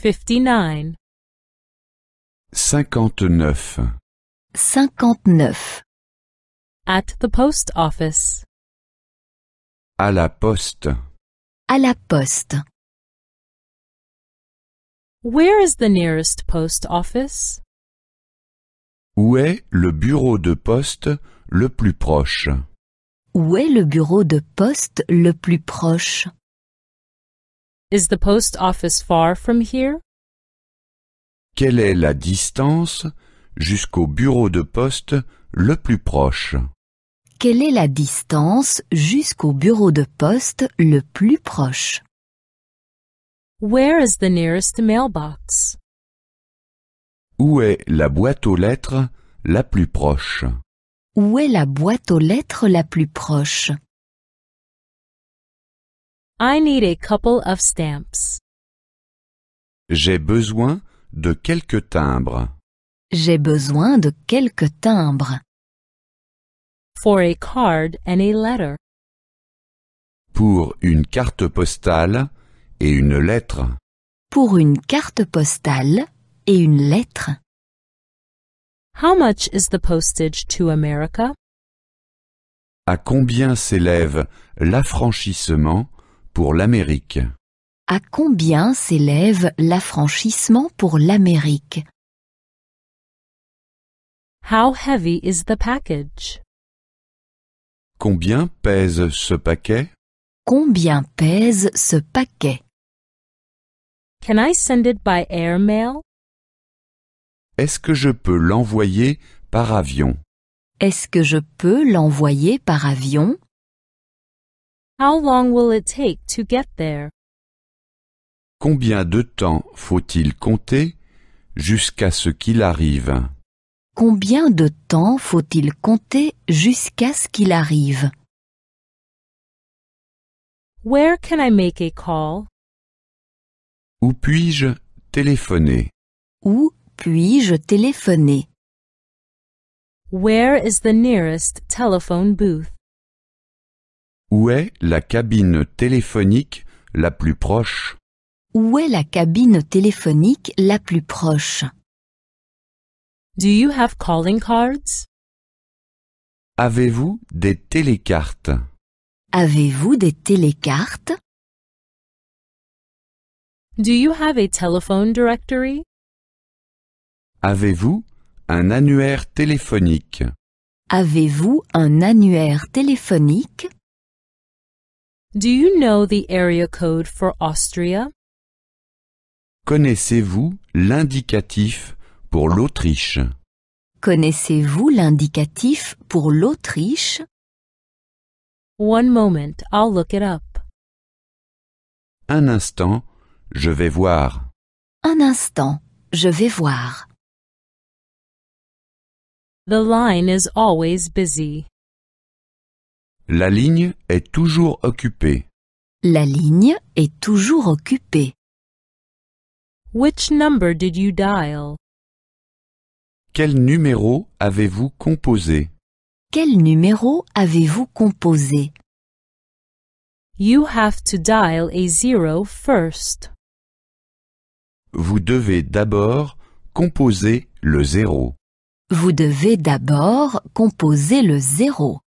59 59 At the post office À la poste À la poste Where is the nearest post office Où est le bureau de poste le plus proche Où est le bureau de poste le plus proche Is the post office far from here? Quelle est la distance jusqu'au bureau de poste le plus proche? Quelle est la distance jusqu'au bureau de poste le plus proche? Where is the nearest mailbox? Où est la boîte aux lettres la plus proche? Où est la boîte aux lettres la plus proche? I need a couple of stamps. J'ai besoin de quelques timbres. J'ai besoin de quelques timbres. For a card and a letter. Pour une carte postale et une lettre. Pour une carte postale et une lettre. How much is the postage to America? À combien s'élève l'affranchissement pour l'Amérique À combien s'élève l'affranchissement pour l'Amérique How heavy is the package Combien pèse ce paquet Combien pèse ce paquet Can I send it by airmail Est-ce que je peux l'envoyer par avion Est-ce que je peux l'envoyer par avion How long will it take to get there? Combien de temps faut-il compter jusqu'à ce qu'il arrive? Combien de temps faut-il compter jusqu'à ce qu'il arrive? Where can I make a call? Où puis-je téléphoner? Où puis-je téléphoner? Where is the nearest telephone booth? Où est la cabine téléphonique la plus proche Où est la cabine téléphonique la plus proche Do you have calling cards Avez-vous des télécartes Avez-vous des télécartes Do you have a telephone directory Avez-vous un annuaire téléphonique Avez-vous un annuaire téléphonique Do you know the area code for Austria? Connaissez-vous l'indicatif pour l'Autriche? Connaissez-vous l'indicatif pour l'Autriche? One moment, I'll look it up. Un instant, je vais voir. Un instant, je vais voir. The line is always busy. La ligne est toujours occupée. La ligne est toujours occupée. Which number did you dial? Quel numéro avez-vous composé? Quel numéro avez-vous composé? You have to dial a zero first. Vous devez d'abord composer le zéro. Vous devez d'abord composer le zéro.